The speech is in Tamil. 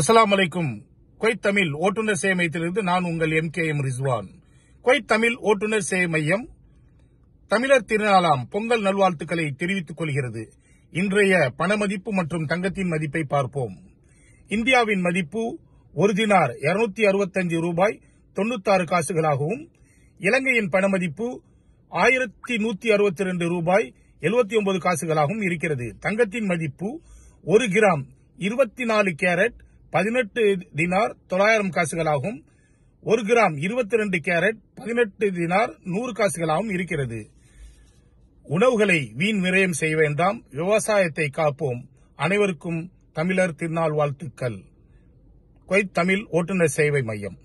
அஸ்லாம் வலைக்கும் குவைத் தமிழ் ஓட்டுநர் சேவை மையத்திலிருந்து நான் உங்கள் M K M Rizwan Kuwait Tamil ஓட்டுநர் சேவை மையம் தமிழர் திருநாளாம் பொங்கல் நல்வாழ்த்துக்களை தெரிவித்துக் கொள்கிறது இன்றைய பண மதிப்பு மற்றும் தங்கத்தின் மதிப்பை பார்ப்போம் இந்தியாவின் மதிப்பு ஒரு தினார் இருநூத்தி அறுபத்தஞ்சு ரூபாய் தொன்னூத்தாறு காசுகளாகவும் இலங்கையின் பண மதிப்பு ஆயிரத்தி நூத்தி அறுபத்தி ரெண்டு ரூபாய் எழுபத்தி ஒன்பது காசுகளாகவும் இருக்கிறது தங்கத்தின் மதிப்பு ஒரு கிராம் இருபத்தி நாலு கேரட் பதினெட்டு தினார் தொள்ளாயிரம் காசுகளாகவும் ஒரு கிராம் இருபத்தி ரெண்டு கேரட் பதினெட்டு தினார் நூறு காசுகளாகவும் இருக்கிறது உணவுகளை வீண் விரயம் செய்ய வேண்டாம் விவசாயத்தை காப்போம் அனைவருக்கும் தமிழர் திருநாள் வாழ்த்துக்கள் கொய்த் தமிழ் ஓட்டுநர் சேவை மையம்